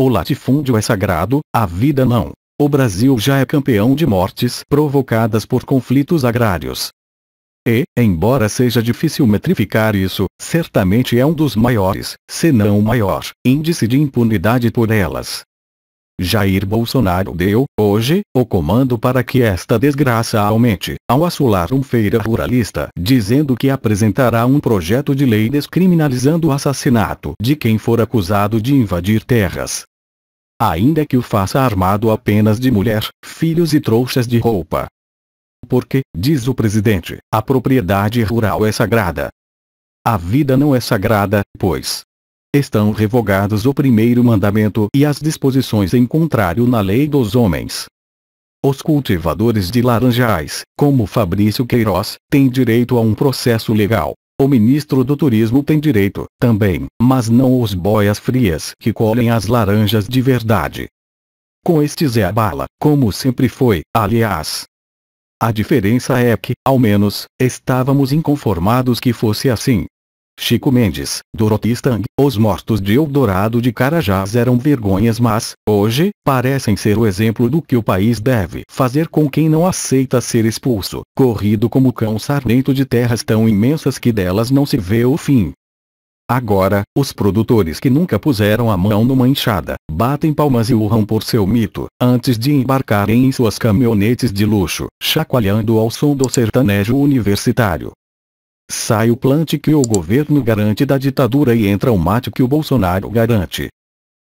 O latifúndio é sagrado, a vida não. O Brasil já é campeão de mortes provocadas por conflitos agrários. E, embora seja difícil metrificar isso, certamente é um dos maiores, se não o maior, índice de impunidade por elas. Jair Bolsonaro deu, hoje, o comando para que esta desgraça aumente, ao assolar um feira ruralista, dizendo que apresentará um projeto de lei descriminalizando o assassinato de quem for acusado de invadir terras. Ainda que o faça armado apenas de mulher, filhos e trouxas de roupa. Porque, diz o presidente, a propriedade rural é sagrada. A vida não é sagrada, pois, estão revogados o primeiro mandamento e as disposições em contrário na lei dos homens. Os cultivadores de laranjais, como Fabrício Queiroz, têm direito a um processo legal. O ministro do turismo tem direito, também, mas não os boias frias que colhem as laranjas de verdade. Com estes é a bala, como sempre foi, aliás. A diferença é que, ao menos, estávamos inconformados que fosse assim. Chico Mendes, Dorothy Stang, os mortos de Eldorado de Carajás eram vergonhas mas, hoje, parecem ser o exemplo do que o país deve fazer com quem não aceita ser expulso, corrido como cão sarnento de terras tão imensas que delas não se vê o fim. Agora, os produtores que nunca puseram a mão numa enxada, batem palmas e urram por seu mito, antes de embarcarem em suas caminhonetes de luxo, chacoalhando ao som do sertanejo universitário. Sai o plant que o governo garante da ditadura e entra o mate que o Bolsonaro garante.